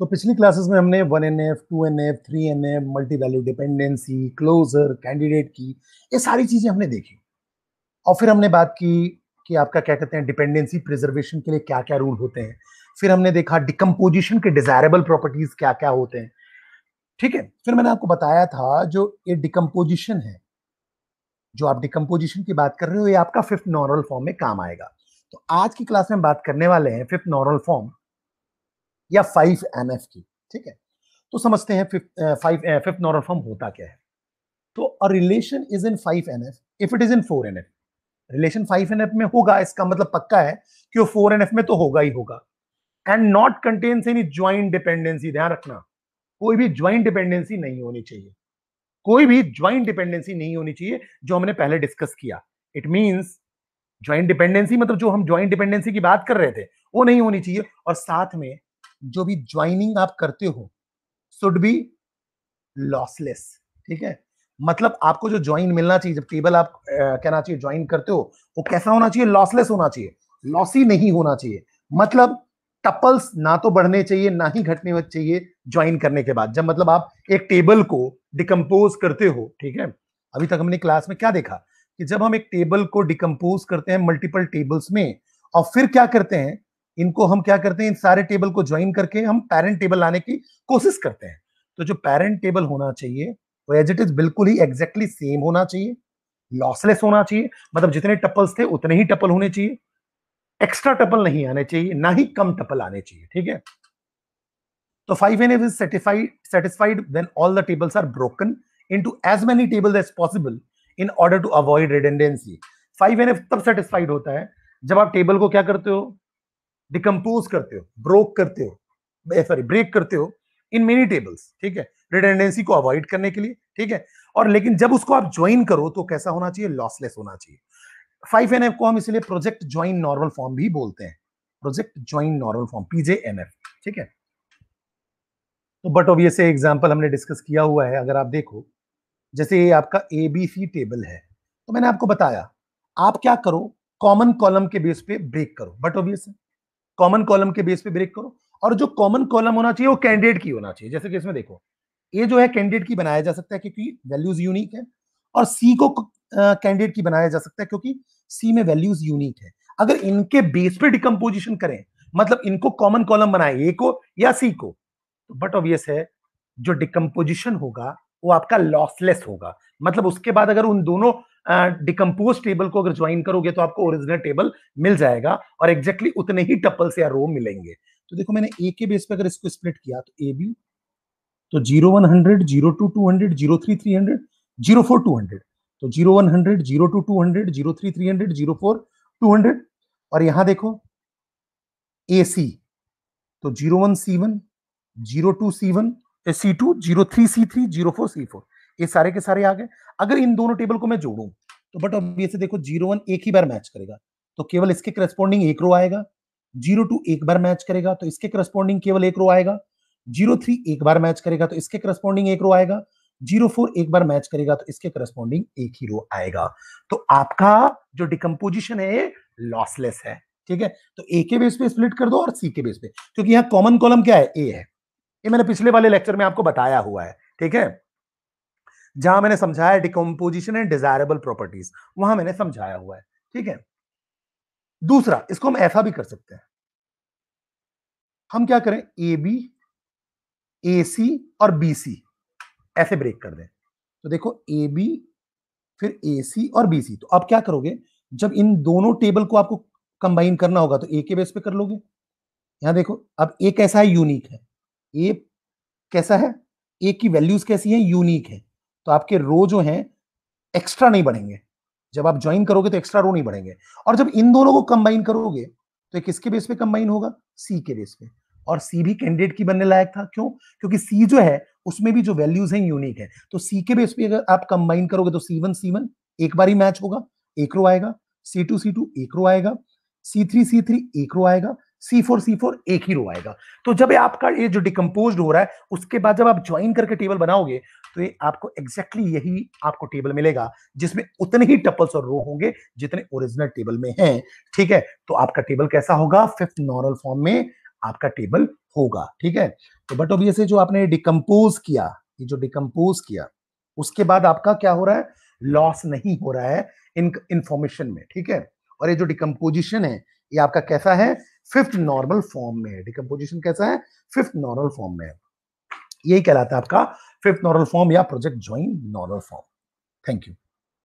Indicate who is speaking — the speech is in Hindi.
Speaker 1: तो पिछली क्लासेस में हमने one N F two N F three N F multi value dependency closure candidate की ये सारी चीज़ें हमने देखी और फिर हमने बात की कि आपका क्या कहते हैं डिपेंडेंसी प्रिजर्वेशन के लिए क्या क्या रूल होते हैं फिर हमने देखा डिकम्पोजिशन के डिजायरेबल प्रॉपर्टीज क्या क्या होते हैं ठीक है फिर मैंने आपको बताया था जो ये डिकम्पोजिशन है जो आप डिकम्पोजिशन की बात कर रहे हो ये आपका फिफ्थ नॉर्मल फॉर्म में काम आएगा तो आज की क्लास में बात करने वाले हैं फिफ्थ नॉर्मल फॉर्म या फाइव एम की ठीक है तो समझते हैं फाइव फिफ्थ नॉर्मल फॉर्म होता क्या है तो a relation is in five N F if it is in four N F relation five N F में होगा इसका मतलब पक्का है कि वो फोर एन एफ में तो होगा ही होगा and not contains any joint dependency ध्यान रखना कोई भी ज्वाइंट डिपेंडेंसी नहीं होनी चाहिए कोई भी ज्वाइंट डिपेंडेंसी नहीं होनी चाहिए जो हमने पहले डिस्कस किया इट मीन्स ज्वाइंट डिपेंडेंसी मतलब जो हम ज्वाइंट डिपेंडेंसी की बात कर रहे थे वो नहीं होनी चाहिए और साथ में जो भी ज्वाइनिंग आप करते हो शुड बी लॉसलेस ठीक है मतलब आपको जो ज्वाइन मिलना चाहिए जब टेबल आप कहना चाहिए ज्वाइन करते हो वो कैसा होना चाहिए लॉसलेस होना चाहिए लॉसी नहीं होना चाहिए मतलब टपल्स ना तो बढ़ने चाहिए ना ही घटने चाहिए ज्वाइन करने के बाद जब मतलब आप एक टेबल को डिकम्पोज करते हो ठीक है अभी तक हमने क्लास में क्या देखा कि जब हम एक टेबल को डिकम्पोज करते हैं मल्टीपल टेबल्स में और फिर क्या करते हैं इनको हम क्या करते हैं इन सारे टेबल को ज्वाइन करके हम पेरेंट टेबल लाने की कोशिश करते हैं तो जो पेरेंट टेबल होना चाहिए वो एज इट इज बिल्कुल ही एग्जैक्टली exactly सेम होना चाहिए लॉसलेस होना चाहिए मतलब जितने टपल्स थे उतने ही टपल होने चाहिए एक्स्ट्रा टपल नहीं आने चाहिए ना ही कम टपल आने चाहिए ठीक है तो five N F is satisfied satisfied when all the tables are broken into as many table as possible in order to avoid redundancy five N F तब सेटिस्फाइड होता है जब आप टेबल को क्या करते हो डिकम्पोज करते हो ब्रोक करते हो सॉरी ब्रेक करते हो इन मेनी टेबल्स ठीक है रिटेंडेंसी को अवॉइड करने के लिए ठीक है और लेकिन जब उसको आप ज्वाइन करो तो कैसा होना चाहिए लॉसलेस होना चाहिए फाइव एन एफ को हम इसलिए प्रोजेक्ट ज्वाइन नॉर्मल फॉर्म भी बोलते हैं project join normal form P J N ठीक है तो बट ऑब्वियस एग्जाम्पल हमने डिस्कस किया हुआ है अगर आप देखो जैसे ये आपका ए बी सी टेबल है तो मैंने आपको बताया आप क्या करो कॉमन कॉलम के बेस पे ब्रेक करो बट ऑब्वियस है कॉमन कॉलम के बेस पे ब्रेक करो और जो कॉमन कॉलम होना चाहिए वो कैंडिडेट की होना चाहिए जैसे कि इसमें देखो ए जो है कैंडिडेट की बनाया जा सकता है क्योंकि वैल्यूज यूनिक है और सी को कैंडिडेट की बनाया जा सकता है क्योंकि सी में वैल्यूज यूनिक है अगर इनके बेस पे डिकम्पोजिशन करें मतलब इनको कॉमन कॉलम बनाए ए को या सी को तो बट ऑब्वियस है जो डिकम्पोजिशन होगा वो आपका लॉसलेस होगा मतलब उसके बाद अगर उन दोनों डिकम्पोज टेबल को अगर ज्वाइन करोगे तो आपको ओरिजिनल टेबल मिल जाएगा और एग्जैक्टली exactly उतने ही टपल्स या रो मिलेंगे तो देखो मैंने ए के बेस पे अगर इसको स्प्लिट किया तो ए बी तो zero one hundred zero two two hundred zero three three hundred zero four two hundred तो zero one hundred zero two two hundred zero three three hundred zero four two hundred और यहां देखो ए सी तो zero one C one zero two C one C two zero three C three zero four C four ये सारे के सारे आ गए अगर इन दोनों टेबल को मैं जोड़ू तो बट ऑब्वियसली देखो जीरो वन एक ही बार मैच करेगा तो केवल इसके करस्पॉन्डिंग एक रो आएगा जीरो टू एक बार मैच करेगा तो इसके करस्पॉन्डिंग केवल एक रो आएगा जीरो थ्री एक बार मैच करेगा तो इसके करस्पॉन्डिंग एक रो आएगा जीरो फोर एक बार मैच करेगा तो इसके करस्पॉन्डिंग एक ही रो आएगा तो आपका जो डिकम्पोजिशन है लॉसलेस है ठीक है तो ए के बेस पे स्प्लिट कर दो और सी के बेस पे क्योंकि यहां कॉमन कॉलम क्या है ए है ये मैंने पिछले वाले लेक्चर में आपको बताया हुआ है ठीक है जहां मैंने समझाया डिकम्पोजिशन एंड डिजायरेबल प्रॉपर्टीज वहां मैंने समझाया हुआ है ठीक है दूसरा इसको हम ऐसा भी कर सकते हैं हम क्या करें ए बी ए सी और बी सी ऐसे ब्रेक कर दें तो देखो ए बी फिर ए सी और बी सी तो आप क्या करोगे जब इन दोनों टेबल को आपको कंबाइन करना होगा तो ए के बेस पे कर लोगे यहां देखो अब ए कैसा है यूनिक है ए कैसा है ए की वैल्यूज कैसी है यूनिक है तो आपके रो जो हैं एक्स्ट्रा नहीं बढ़ेंगे जब आप ज्वाइन करोगे तो एक्स्ट्रा रो नहीं बढ़ेंगे और जब इन दोनों को कंबाइन करोगे तो किसके बेस पे कंबाइन होगा सी के बेस पे और सी भी कैंडिडेट की बनने लायक था क्यों क्योंकि सी जो है उसमें भी जो वैल्यूज हैं यूनिक है तो सी के बेस पे अगर आप कंबाइन करोगे तो सी वन सी वन एक बार ही मैच होगा एक रो आएगा सी टू सी टू एक रो आएगा सी थ्री सी थ्री एक रो आएगा सी फोर सी फोर एक ही रो आएगा तो जब आपका ये जो डिकम्पोज हो रहा है उसके बाद जब आप ज्वाइन करके टेबल बनाओगे तो ये आपको एग्जैक्टली exactly यही आपको टेबल मिलेगा जिसमें उतने ही टपल्स और रो होंगे जितने ओरिजिनल टेबल में हैं ठीक है तो आपका टेबल कैसा होगा फिफ्थ नॉर्मल फॉर्म में आपका टेबल होगा ठीक है तो बट ऑब्वियसली जो आपने डिकम्पोज किया ये जो डिकम्पोज किया उसके बाद आपका क्या हो रहा है लॉस नहीं हो रहा है इन इंफॉर्मेशन में ठीक है और ये जो डिकम्पोजिशन है ये आपका कैसा है फिफ्थ नॉर्मल फॉर्म में है डिकम्पोजिशन कैसा है फिफ्थ नॉर्मल फॉर्म में है यही कहलाता है आपका फिफ्थ नॉर्मल फॉर्म या project join normal form thank you